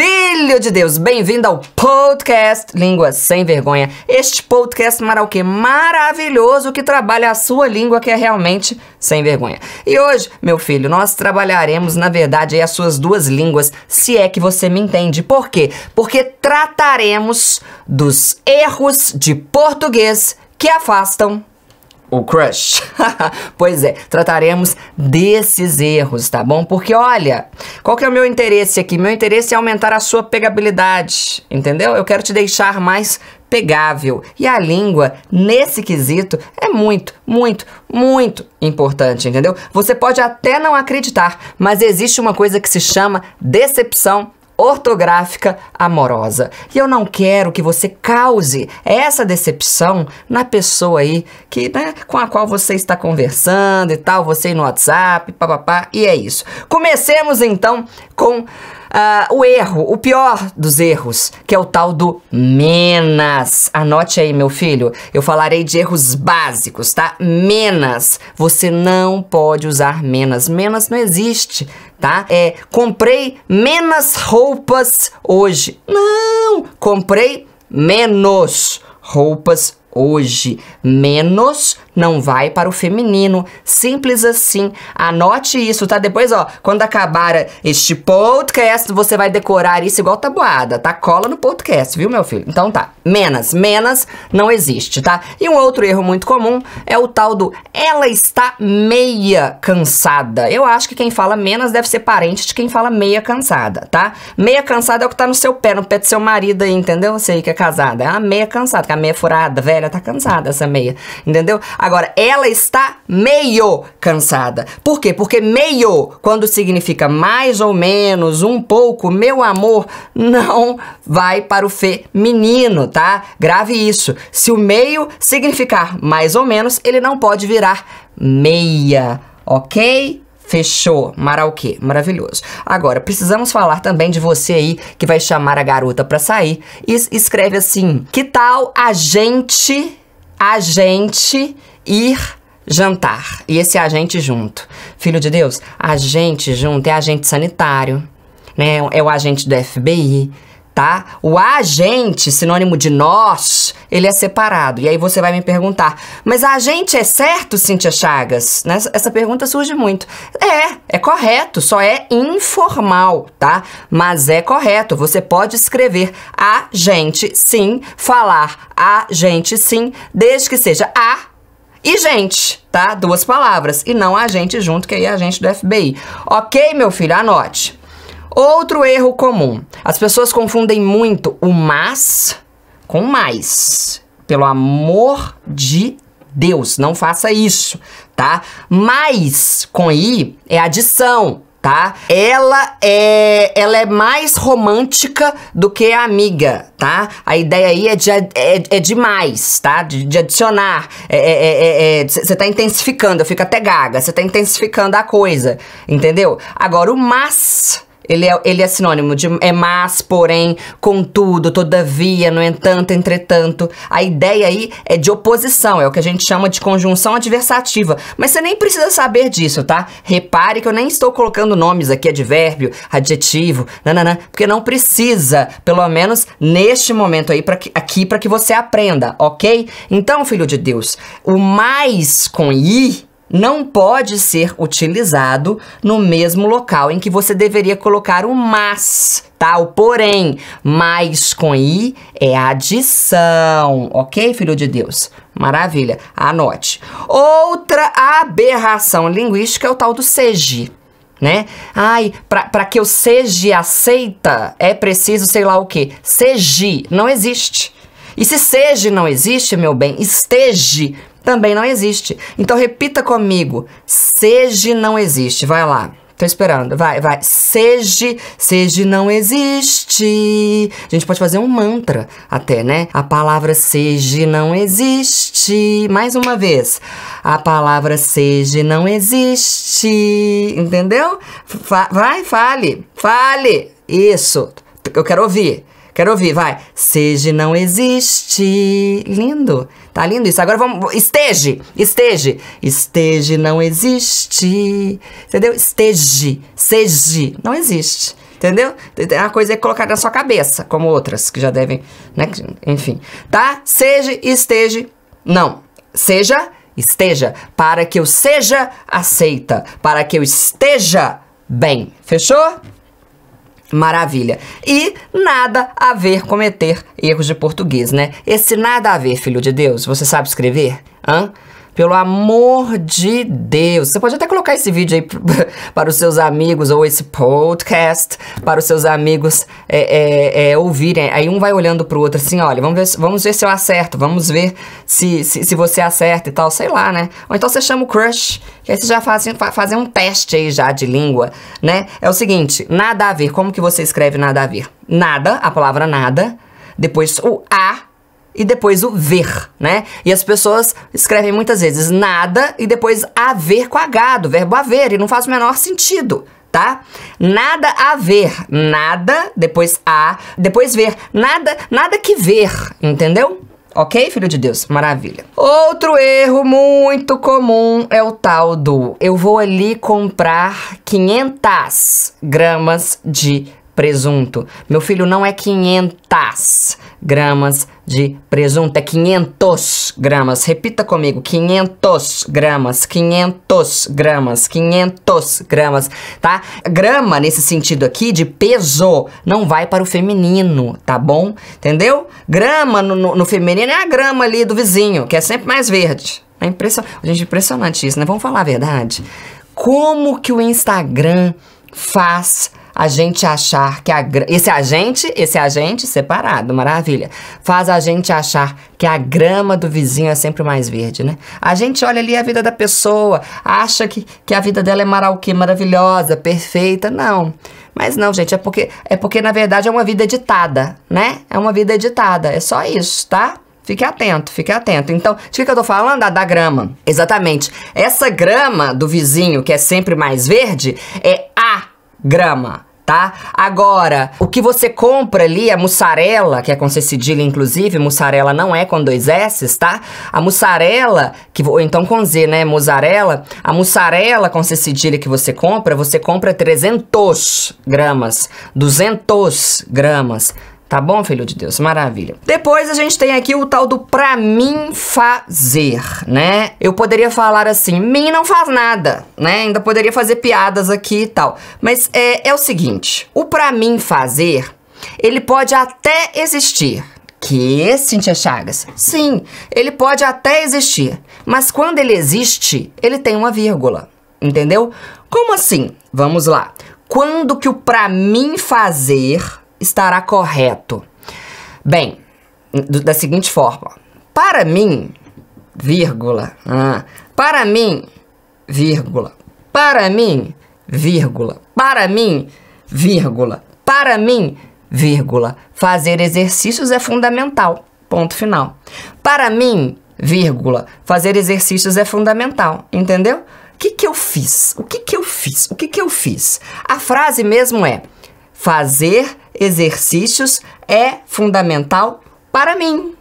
Filho de Deus, bem-vindo ao podcast Língua Sem Vergonha. Este podcast marauquê maravilhoso que trabalha a sua língua que é realmente sem vergonha. E hoje, meu filho, nós trabalharemos, na verdade, as suas duas línguas, se é que você me entende. Por quê? Porque trataremos dos erros de português que afastam o crush. pois é, trataremos desses erros, tá bom? Porque olha, qual que é o meu interesse aqui? Meu interesse é aumentar a sua pegabilidade, entendeu? Eu quero te deixar mais pegável. E a língua, nesse quesito, é muito, muito, muito importante, entendeu? Você pode até não acreditar, mas existe uma coisa que se chama decepção ortográfica amorosa. E eu não quero que você cause essa decepção na pessoa aí que, né, com a qual você está conversando e tal, você no WhatsApp, papapá, e é isso. Comecemos então com uh, o erro, o pior dos erros, que é o tal do menos. Anote aí, meu filho, eu falarei de erros básicos, tá? Menos. Você não pode usar menos. Menos não existe, tá? É, comprei menos roupas hoje. Não! Comprei menos roupas hoje. Menos não vai para o feminino. Simples assim. Anote isso, tá? Depois, ó, quando acabar este podcast, você vai decorar isso igual tabuada, tá? Cola no podcast, viu, meu filho? Então tá. Menos, menos não existe, tá? E um outro erro muito comum é o tal do ela está meia cansada. Eu acho que quem fala menos deve ser parente de quem fala meia cansada, tá? Meia cansada é o que tá no seu pé, no pé do seu marido aí, entendeu? Você aí que é casada. É meia cansada, que é a meia furada, velha galera tá cansada essa meia, entendeu? Agora, ela está meio cansada. Por quê? Porque meio, quando significa mais ou menos, um pouco, meu amor, não vai para o feminino, tá? Grave isso. Se o meio significar mais ou menos, ele não pode virar meia, ok? Fechou. Marauquê. Maravilhoso. Agora, precisamos falar também de você aí que vai chamar a garota pra sair e escreve assim: Que tal a gente, a gente ir jantar? E esse agente junto. Filho de Deus, agente junto é agente sanitário, né? É o agente do FBI tá? O agente, sinônimo de nós, ele é separado. E aí você vai me perguntar, mas agente é certo, Cíntia Chagas? Né? Essa pergunta surge muito. É, é correto, só é informal, tá? Mas é correto, você pode escrever agente sim, falar agente sim, desde que seja a e gente, tá? Duas palavras. E não agente junto, que aí é agente do FBI. Ok, meu filho, anote. Outro erro comum. As pessoas confundem muito o mas com mais. Pelo amor de Deus, não faça isso, tá? Mais com i é adição, tá? Ela é, ela é mais romântica do que a amiga, tá? A ideia aí é de, é, é, é de mais, tá? De, de adicionar. Você é, é, é, é, é tá intensificando, eu fico até gaga. Você tá intensificando a coisa, entendeu? Agora, o mas ele é, ele é sinônimo de é mas, porém, contudo, todavia, no entanto, entretanto. A ideia aí é de oposição, é o que a gente chama de conjunção adversativa. Mas você nem precisa saber disso, tá? Repare que eu nem estou colocando nomes aqui, advérbio, adjetivo, nananã, porque não precisa, pelo menos neste momento aí, pra que, aqui, para que você aprenda, ok? Então, filho de Deus, o mais com i não pode ser utilizado no mesmo local em que você deveria colocar o mas, tá? O porém. Mas com i é adição, ok, filho de Deus? Maravilha, anote. Outra aberração linguística é o tal do seji. Né? Ai, para que eu seja aceita, é preciso sei lá o que. Seji não existe. E se seja não existe, meu bem, esteja também não existe. Então repita comigo: seja não existe. Vai lá. Tô esperando. Vai, vai. Seja, seja não existe. A gente pode fazer um mantra até, né? A palavra seja não existe. Mais uma vez. A palavra seja não existe. Entendeu? Fa vai, fale. Fale. Isso. Eu quero ouvir. Quero ouvir, vai. Seja não existe. Lindo. Tá lindo isso. Agora vamos. Esteje! Esteje! Esteje não existe. Entendeu? Esteje. seja Não existe. Entendeu? Uma coisa é colocar na sua cabeça, como outras que já devem, né? Enfim. Tá? Seja, esteja. Não. Seja, esteja. Para que eu seja aceita. Para que eu esteja bem. Fechou? Maravilha. E nada a ver cometer erros de português, né? Esse nada a ver, filho de Deus, você sabe escrever? Hã? Pelo amor de Deus. Você pode até colocar esse vídeo aí para os seus amigos, ou esse podcast para os seus amigos é, é, é, ouvirem. Aí um vai olhando pro outro assim, olha, vamos ver, vamos ver se eu acerto, vamos ver se, se, se você acerta e tal, sei lá, né? Ou então você chama o crush, que aí você já faz, faz um teste aí já de língua, né? É o seguinte, nada a ver. Como que você escreve nada a ver? Nada, a palavra nada, depois o a e depois o ver, né? E as pessoas escrevem muitas vezes nada e depois haver com H, do verbo haver, e não faz o menor sentido tá? Nada a ver, nada, depois a, depois ver, nada, nada que ver, entendeu? Ok, filho de Deus? Maravilha. Outro erro muito comum é o tal do eu vou ali comprar 500 gramas de presunto. Meu filho, não é 500 gramas de presunto, é 500 gramas. Repita comigo, 500 gramas, 500 gramas, 500 gramas, tá? Grama, nesse sentido aqui, de peso, não vai para o feminino, tá bom? Entendeu? Grama no, no, no feminino é a grama ali do vizinho, que é sempre mais verde. É impression... Gente, impressionante isso, né? Vamos falar a verdade? Como que o Instagram faz a gente achar que a esse agente, esse agente separado, maravilha, faz a gente achar que a grama do vizinho é sempre mais verde, né? A gente olha ali a vida da pessoa, acha que, que a vida dela é maravilhosa, perfeita, não. Mas não, gente, é porque é porque na verdade é uma vida editada, né? É uma vida editada, é só isso, tá? Fique atento, fique atento. Então, de que, que eu tô falando? Ah, da grama. Exatamente. Essa grama do vizinho, que é sempre mais verde, é a grama tá? Agora, o que você compra ali, a mussarela, que é com C cedilha inclusive, mussarela não é com dois S, tá? A mussarela, que, ou então com Z, né? Mussarela, a mussarela com C cedilha que você compra, você compra 300 gramas, 200 gramas. Tá bom, filho de Deus? Maravilha. Depois a gente tem aqui o tal do pra mim fazer, né? Eu poderia falar assim, mim não faz nada, né? Ainda poderia fazer piadas aqui e tal. Mas é, é o seguinte: o pra mim fazer, ele pode até existir. Que, Cintia Chagas? Sim, ele pode até existir. Mas quando ele existe, ele tem uma vírgula. Entendeu? Como assim? Vamos lá. Quando que o pra mim fazer estará correto? Bem, da seguinte forma: para mim, vírgula, ah, para mim, vírgula, para mim, vírgula, para mim, vírgula, para mim, vírgula, fazer exercícios é fundamental. Ponto final. Para mim, vírgula, fazer exercícios é fundamental, entendeu? O que, que eu fiz? O que, que eu fiz? O que, que eu fiz? A frase mesmo é: Fazer exercícios é fundamental para mim.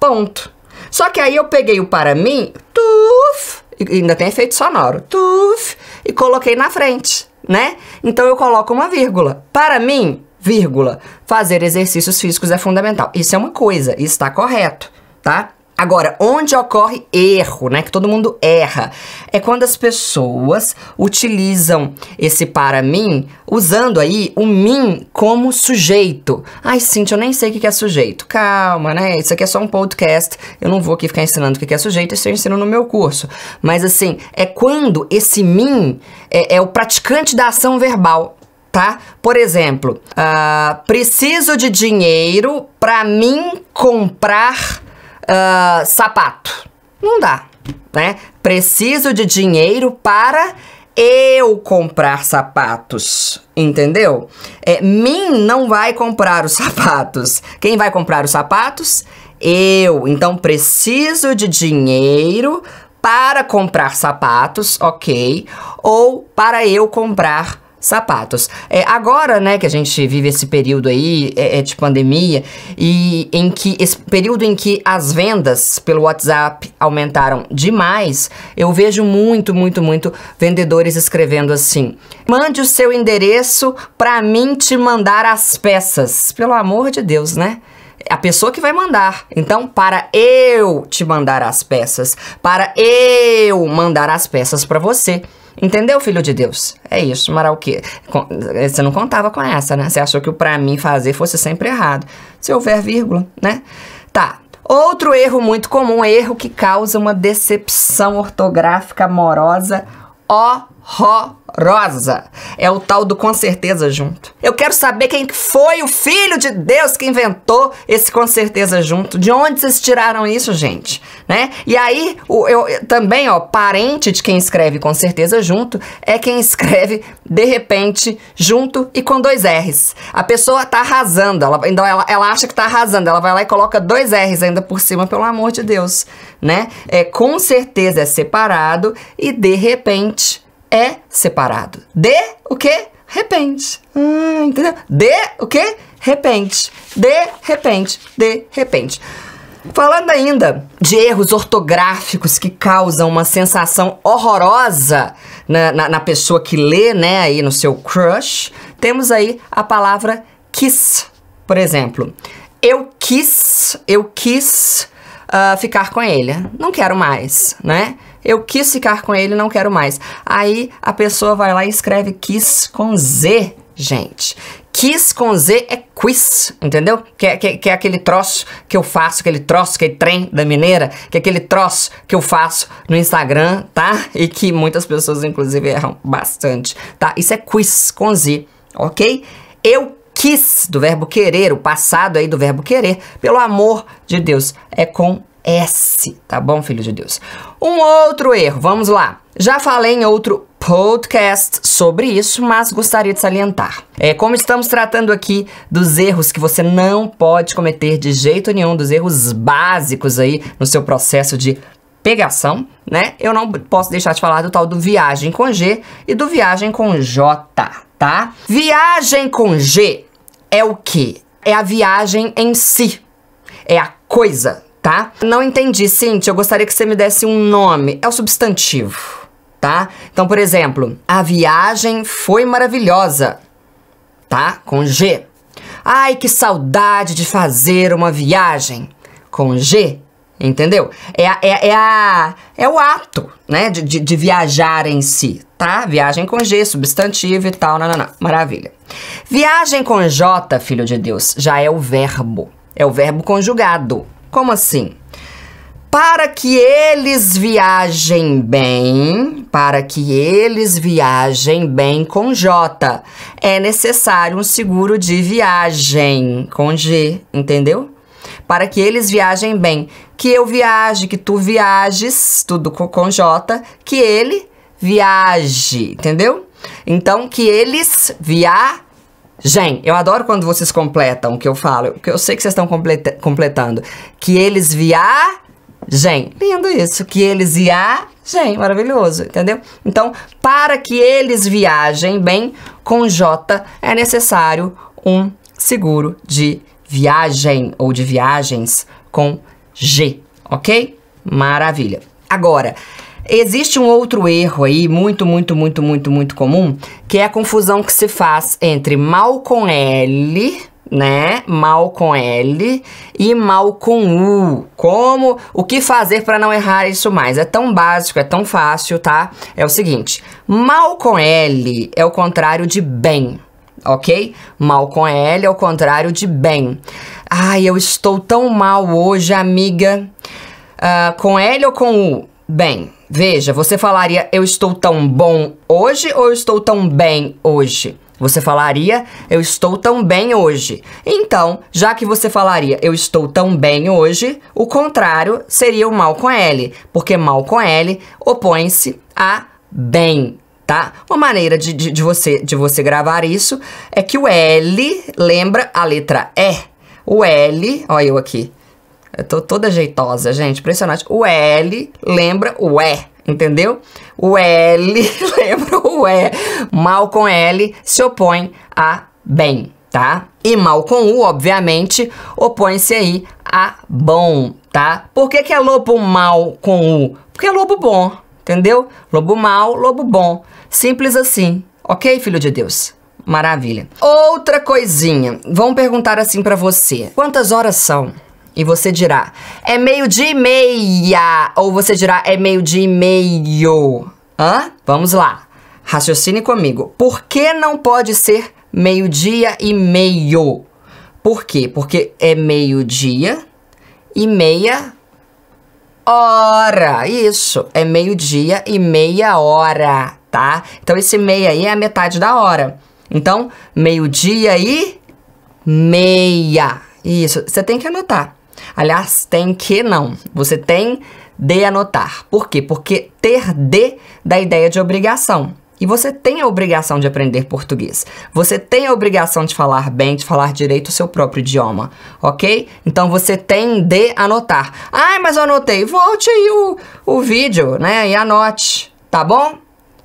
Ponto. Só que aí eu peguei o para mim, tuf, ainda tem efeito sonoro, tuf, e coloquei na frente, né? Então eu coloco uma vírgula. Para mim, vírgula, fazer exercícios físicos é fundamental. Isso é uma coisa, está correto, tá? Agora, onde ocorre erro, né? Que todo mundo erra, é quando as pessoas utilizam esse para mim, usando aí o mim como sujeito. Ai, Cintia, eu nem sei o que é sujeito. Calma, né? Isso aqui é só um podcast. Eu não vou aqui ficar ensinando o que é sujeito, isso eu ensino no meu curso. Mas assim, é quando esse mim é, é o praticante da ação verbal tá? Por exemplo, uh, preciso de dinheiro para mim comprar ah, sapato. Não dá, né? Preciso de dinheiro para eu comprar sapatos, entendeu? É, mim não vai comprar os sapatos. Quem vai comprar os sapatos? Eu. Então preciso de dinheiro para comprar sapatos, ok? Ou para eu comprar sapatos. É, agora, né, que a gente vive esse período aí é, é de pandemia e em que esse período em que as vendas pelo WhatsApp aumentaram demais, eu vejo muito, muito, muito vendedores escrevendo assim: mande o seu endereço para mim te mandar as peças. Pelo amor de Deus, né? a pessoa que vai mandar. Então, para eu te mandar as peças, para eu mandar as peças para você. Entendeu, filho de Deus? É isso, que? Você não contava com essa, né? Você achou que o pra mim fazer fosse sempre errado. Se houver vírgula, né? Tá. Outro erro muito comum, erro que causa uma decepção ortográfica amorosa. Ó horrorosa. É o tal do com certeza junto. Eu quero saber quem foi o filho de Deus que inventou esse com certeza junto. De onde vocês tiraram isso, gente? Né? E aí, eu, também, ó, parente de quem escreve com certeza junto é quem escreve de repente junto e com dois R's. A pessoa tá arrasando, ela, então ela, ela acha que tá arrasando, ela vai lá e coloca dois R's ainda por cima, pelo amor de Deus, né? É com certeza é separado e de repente é separado. De o que? Repente. Ah, entendeu? De o que? Repente. De repente. De repente. Falando ainda de erros ortográficos que causam uma sensação horrorosa na, na, na pessoa que lê, né, aí no seu crush, temos aí a palavra quis, por exemplo. Eu quis, eu quis uh, ficar com ele. Não quero mais, né? eu quis ficar com ele, não quero mais. Aí a pessoa vai lá e escreve quis com Z, gente. Quis com Z é quiz, entendeu? Que é, que, que é aquele troço que eu faço, aquele troço, que é trem da mineira, que é aquele troço que eu faço no Instagram, tá? E que muitas pessoas, inclusive, erram bastante, tá? Isso é quiz com Z, ok? Eu quis, do verbo querer, o passado aí do verbo querer, pelo amor de Deus, é com S, tá bom, filho de Deus? Um outro erro, vamos lá. Já falei em outro podcast sobre isso, mas gostaria de salientar. É, como estamos tratando aqui dos erros que você não pode cometer de jeito nenhum, dos erros básicos aí no seu processo de pegação, né? Eu não posso deixar de falar do tal do viagem com G e do viagem com J, tá? Viagem com G é o que? É a viagem em si. É a coisa tá? Não entendi, Cintia, eu gostaria que você me desse um nome. É o substantivo, tá? Então, por exemplo, a viagem foi maravilhosa, tá? Com G. Ai, que saudade de fazer uma viagem com G, entendeu? É, é, é, a, é o ato, né, de, de, de, viajar em si, tá? Viagem com G, substantivo e tal, não, não, não. maravilha. Viagem com J, filho de Deus, já é o verbo, é o verbo conjugado, como assim? Para que eles viajem bem, para que eles viajem bem com J, é necessário um seguro de viagem com G, entendeu? Para que eles viajem bem, que eu viaje, que tu viajes, tudo com J, que ele viaje, entendeu? Então, que eles viajem Gente, eu adoro quando vocês completam o que eu falo, que eu sei que vocês estão completa completando. Que eles viajem. Lindo isso. Que eles viajem. Maravilhoso, entendeu? Então, para que eles viajem bem com J, é necessário um seguro de viagem ou de viagens com G, ok? Maravilha. Agora, Existe um outro erro aí, muito, muito, muito, muito, muito comum, que é a confusão que se faz entre mal com L, né? Mal com L e mal com U. Como? O que fazer para não errar isso mais? É tão básico, é tão fácil, tá? É o seguinte: mal com L é o contrário de bem, ok? Mal com L é o contrário de bem. Ai, eu estou tão mal hoje, amiga. Uh, com L ou com U? Bem, Veja, você falaria eu estou tão bom hoje ou eu estou tão bem hoje? Você falaria eu estou tão bem hoje. Então, já que você falaria eu estou tão bem hoje, o contrário seria o mal com L, porque mal com L opõe-se a bem tá? Uma maneira de, de, de, você, de você gravar isso é que o L lembra a letra E. O L, olha eu aqui, eu tô toda jeitosa, gente. Impressionante. O L lembra o E entendeu? O L, lembra o E, mal com L se opõe a bem, tá? E mal com U, obviamente, opõe-se aí a bom, tá? Por que, que é lobo mal com U? Porque é lobo bom, entendeu? Lobo mal, lobo bom. Simples assim, ok, filho de Deus? Maravilha. Outra coisinha. Vão perguntar assim para você: quantas horas são? E você dirá, é meio dia e meia. Ou você dirá, é meio dia e meio. Hã? Vamos lá. Raciocine comigo. Por que não pode ser meio-dia e meio? Por quê? Porque é meio-dia e meia hora. Isso, é meio-dia e meia hora, tá? Então esse meia aí é a metade da hora. Então, meio-dia e meia. Isso, você tem que anotar. Aliás, tem que não. Você tem de anotar. Por quê? Porque ter de dá a ideia de obrigação. E você tem a obrigação de aprender português. Você tem a obrigação de falar bem, de falar direito o seu próprio idioma, ok? Então você tem de anotar. Ai, mas eu anotei. Volte aí o, o vídeo, né? E anote, tá bom?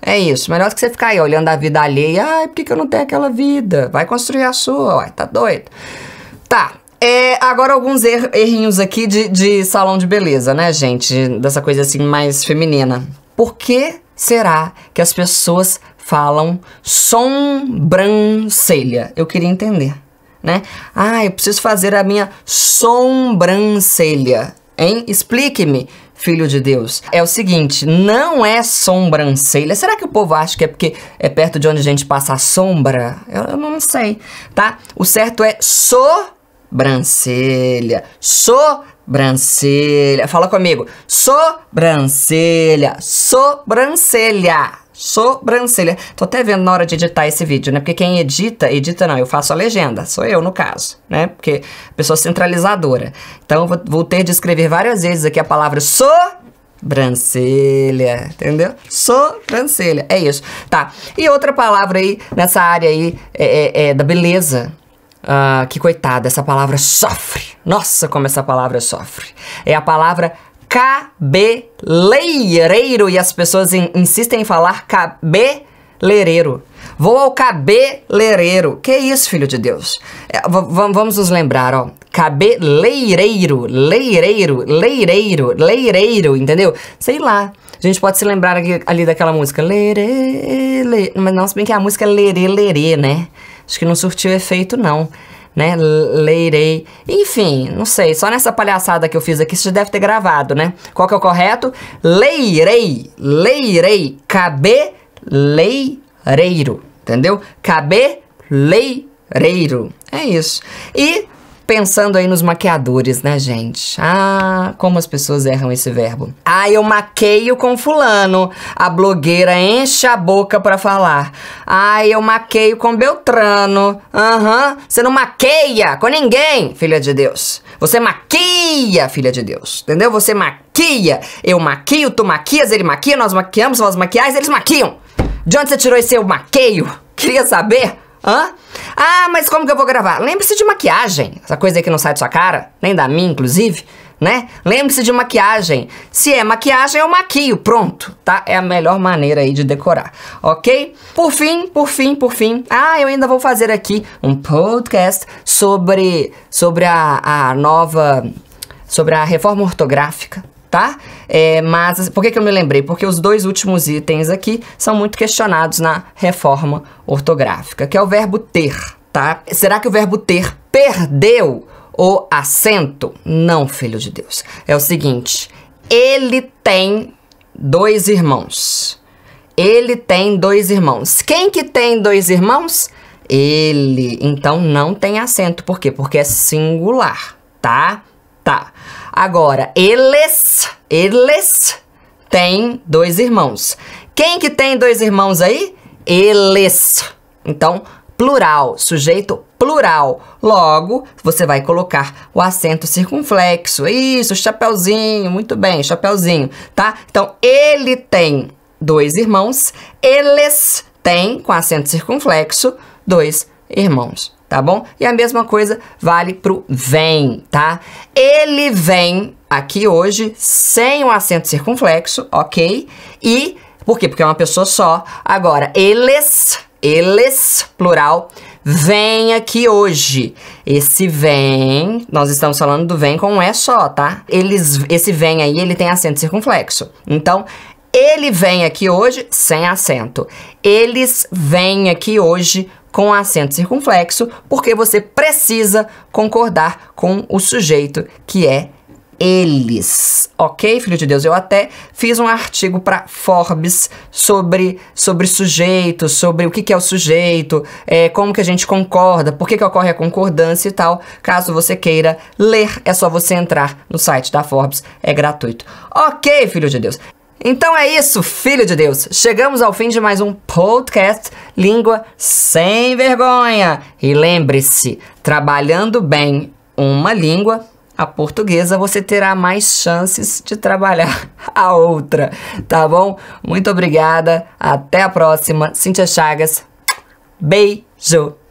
É isso. Melhor que você ficar aí olhando a vida alheia. Ai, por que, que eu não tenho aquela vida? Vai construir a sua, uai, tá doido? Tá, é, agora alguns er errinhos aqui de, de salão de beleza, né, gente? Dessa coisa assim mais feminina. Por que será que as pessoas falam sombrancelha? Eu queria entender, né? Ah, eu preciso fazer a minha sombrancelha. hein? Explique-me, filho de Deus. É o seguinte, não é sombrancelha. Será que o povo acha que é porque é perto de onde a gente passa a sombra? Eu, eu não sei, tá? O certo é sombrancelha sobrancelha, sobrancelha. Fala comigo. Sobrancelha, sobrancelha, sobrancelha. Tô até vendo na hora de editar esse vídeo, né? Porque quem edita, edita não, eu faço a legenda, sou eu no caso, né? Porque pessoa centralizadora. Então vou, vou ter de escrever várias vezes aqui a palavra sobrancelha Sobrancelha, entendeu? Sobrancelha, é isso. Tá, e outra palavra aí nessa área aí é, é, é da beleza, Uh, que coitada, essa palavra sofre. Nossa, como essa palavra sofre. É a palavra cabeleireiro e as pessoas in insistem em falar cabeleireiro. Vou ao cabeleireiro. Que isso, filho de Deus? É, vamos nos lembrar, ó. Cabeleireiro, leireiro, leireiro, leireiro, entendeu? Sei lá. A gente pode se lembrar ali, ali daquela música. Lerê, lerê. Mas não, se bem que é a música é lerê, lerê, né? Acho que não surtiu efeito, não. Né? Leirei. Enfim, não sei. Só nessa palhaçada que eu fiz aqui, você deve ter gravado, né? Qual que é o correto? Leirei. Leirei. Cabeleireiro. Entendeu? Cabeleireiro. É isso. E pensando aí nos maquiadores, né, gente? Ah, como as pessoas erram esse verbo. Ah, eu maqueio com fulano. A blogueira enche a boca para falar. Ah, eu maqueio com Beltrano. Aham, uhum, você não maqueia com ninguém, filha de Deus. Você maquia, filha de Deus. Entendeu? Você maquia. Eu maquio, tu maquias, ele maquia, nós maquiamos, nós maquiais, eles maquiam. De onde você tirou esse eu maqueio? Queria saber? Hã? Ah, mas como que eu vou gravar? Lembre-se de maquiagem. Essa coisa aí que não sai da sua cara, nem da minha, inclusive, né? Lembre-se de maquiagem. Se é maquiagem, eu maquio, pronto, tá? É a melhor maneira aí de decorar, ok? Por fim, por fim, por fim, ah, eu ainda vou fazer aqui um podcast sobre, sobre a, a nova... sobre a reforma ortográfica, tá? É, mas por que, que eu me lembrei? Porque os dois últimos itens aqui são muito questionados na reforma ortográfica, que é o verbo ter, tá? Será que o verbo ter perdeu o acento? Não, filho de Deus. É o seguinte: ele tem dois irmãos. Ele tem dois irmãos. Quem que tem dois irmãos? Ele. Então não tem acento. Por quê? Porque é singular, tá? Tá. Agora, eles, eles têm dois irmãos. Quem que tem dois irmãos aí? Eles. Então, plural, sujeito plural. Logo, você vai colocar o acento circunflexo. Isso, chapeuzinho, muito bem, chapeuzinho, tá? Então, ele tem dois irmãos, eles têm, com acento circunflexo, dois irmãos irmãos, tá bom? E a mesma coisa vale pro vem, tá? Ele vem aqui hoje sem o um acento circunflexo, ok? E por quê? Porque é uma pessoa só. Agora, eles, eles, plural, vem aqui hoje. Esse vem, nós estamos falando do vem com um é só, tá? Eles, esse vem aí, ele tem acento circunflexo. Então, ele vem aqui hoje sem acento. Eles vêm aqui hoje com acento circunflexo, porque você precisa concordar com o sujeito que é eles. Ok, filho de Deus? Eu até fiz um artigo para Forbes sobre, sobre sujeito, sobre o que, que é o sujeito, é, como que a gente concorda, por que, que ocorre a concordância e tal. Caso você queira ler, é só você entrar no site da Forbes, é gratuito. Ok, filho de Deus? Então é isso, filho de Deus. Chegamos ao fim de mais um podcast Língua Sem Vergonha. E lembre-se, trabalhando bem uma língua, a portuguesa, você terá mais chances de trabalhar a outra, tá bom? Muito obrigada, até a próxima. Cintia Chagas, beijo!